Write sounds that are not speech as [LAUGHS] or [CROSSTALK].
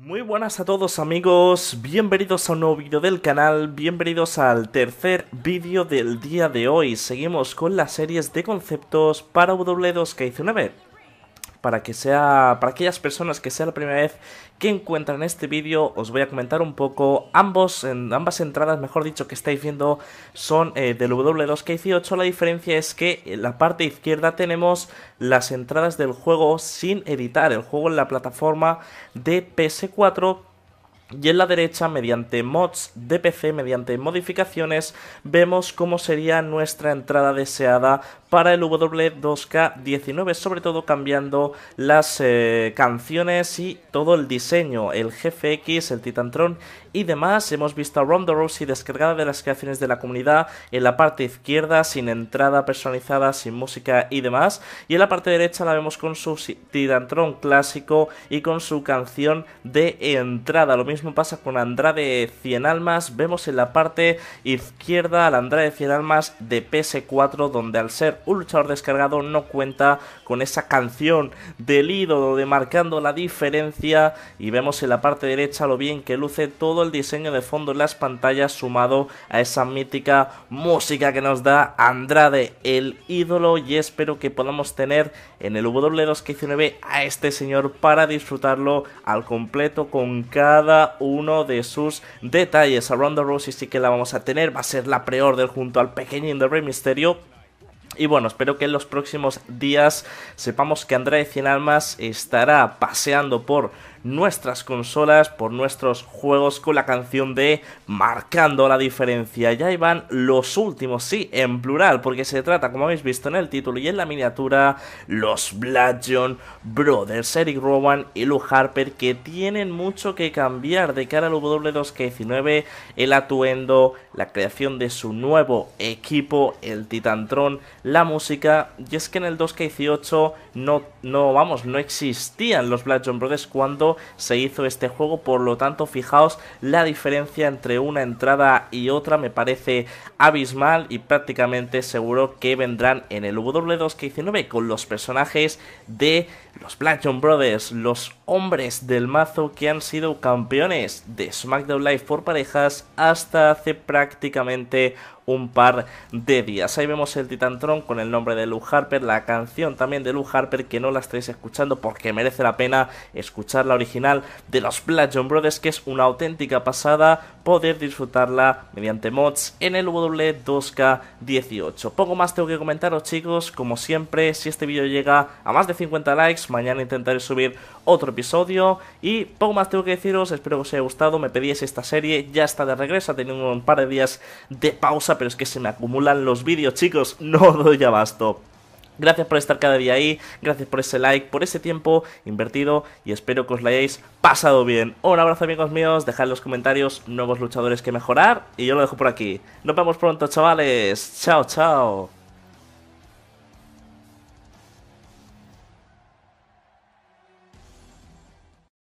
Muy buenas a todos amigos, bienvenidos a un nuevo vídeo del canal, bienvenidos al tercer vídeo del día de hoy. Seguimos con las series de conceptos para w 2 una 19 para que sea para aquellas personas que sea la primera vez que encuentran este vídeo os voy a comentar un poco ambos en ambas entradas mejor dicho que estáis viendo son eh, del W2K18 la diferencia es que en la parte izquierda tenemos las entradas del juego sin editar el juego en la plataforma de PS4 y en la derecha, mediante mods de PC, mediante modificaciones, vemos cómo sería nuestra entrada deseada para el W2K19, sobre todo cambiando las eh, canciones y todo el diseño, el GFX, el Titantron y demás. Hemos visto a Ronda Rousey descargada de las creaciones de la comunidad en la parte izquierda, sin entrada personalizada, sin música y demás. Y en la parte derecha la vemos con su Titantron clásico y con su canción de entrada. Lo mismo pasa con Andrade 100 Almas. Vemos en la parte izquierda al Andrade 100 Almas de PS4, donde al ser un luchador descargado no cuenta con esa canción del ídolo de marcando la diferencia y vemos en la parte derecha lo bien que luce todo el diseño de fondo en las pantallas sumado a esa mítica música que nos da Andrade el ídolo y espero que podamos tener en el w 19 a este señor para disfrutarlo al completo con cada uno de sus detalles. A Ronda y sí que la vamos a tener, va a ser la pre-order junto al pequeño de Rey Misterio y bueno, espero que en los próximos días sepamos que Andrade Cien Almas estará paseando por nuestras consolas, por nuestros juegos con la canción de Marcando la diferencia. Ya iban los últimos, sí, en plural, porque se trata, como habéis visto en el título y en la miniatura, los Bludgeon Brothers, Eric Rowan y Luke Harper, que tienen mucho que cambiar de cara al W2K19, el atuendo, la creación de su nuevo equipo, el Titantron la música, y es que en el 2K18 no, no vamos, no existían los Bludgeon Brothers cuando se hizo este juego, por lo tanto fijaos la diferencia entre una entrada y otra, me parece abismal y prácticamente seguro que vendrán en el W2K19 con los personajes de los Black Brothers, los hombres del mazo que han sido campeones de SmackDown Live por parejas hasta hace prácticamente un par de días. Ahí vemos el Titantron con el nombre de Lou Harper, la canción también de Lou Harper que no la estáis escuchando porque merece la pena escuchar la original de los Black John Brothers que es una auténtica pasada poder disfrutarla mediante mods en el W2K18. Poco más tengo que comentaros chicos, como siempre si este vídeo llega a más de 50 likes mañana intentaré subir otro episodio y poco más tengo que deciros, espero que os haya gustado, me pedíais esta serie, ya está de regreso, ha tenido un par de días de pausa pero es que se me acumulan los vídeos, chicos, [LAUGHS] no doy abasto. Gracias por estar cada día ahí, gracias por ese like, por ese tiempo invertido y espero que os lo hayáis pasado bien. Un abrazo amigos míos, dejad en los comentarios nuevos luchadores que mejorar y yo lo dejo por aquí. Nos vemos pronto chavales, chao chao.